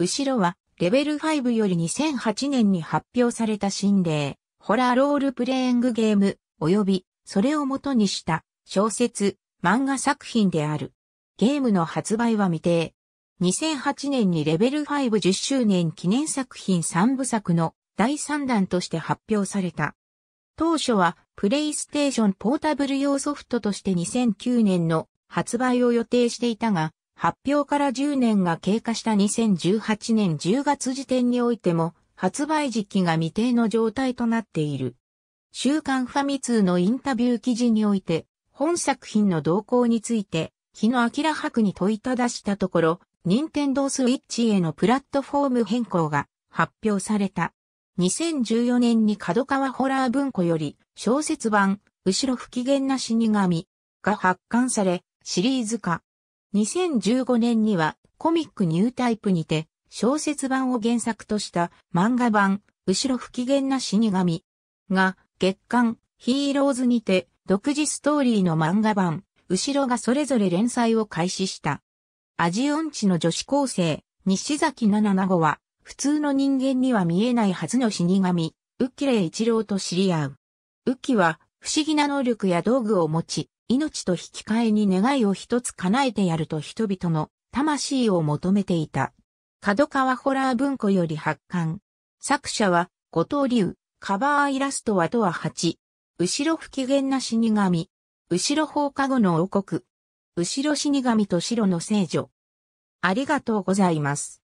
後ろは、レベル5より2008年に発表された新霊、ホラーロールプレイングゲーム、及び、それを元にした、小説、漫画作品である。ゲームの発売は未定。2008年にレベル510周年記念作品3部作の第3弾として発表された。当初はプレイステーションポータブル用ソフトとして2009年の発売を予定していたが、発表から10年が経過した2018年10月時点においても、発売時期が未定の状態となっている。週刊ファミ通のインタビュー記事において、本作品の動向について、日野明博に問いただしたところ、任天堂スイッチへのプラットフォーム変更が発表された。2014年に角川ホラー文庫より小説版、後ろ不機嫌な死神が発刊され、シリーズ化。2015年にはコミックニュータイプにて小説版を原作とした漫画版後ろ不機嫌な死神が月刊ヒーローズにて独自ストーリーの漫画版後ろがそれぞれ連載を開始した。アジオンチの女子高生西崎七七子は普通の人間には見えないはずの死神ウッキレイ一郎と知り合う。ウッキは不思議な能力や道具を持ち、命と引き換えに願いを一つ叶えてやると人々の魂を求めていた。角川ホラー文庫より発刊。作者は、後藤龍、カバーイラストはとは8。後ろ不機嫌な死神。後ろ放課後の王国。後ろ死神と白の聖女。ありがとうございます。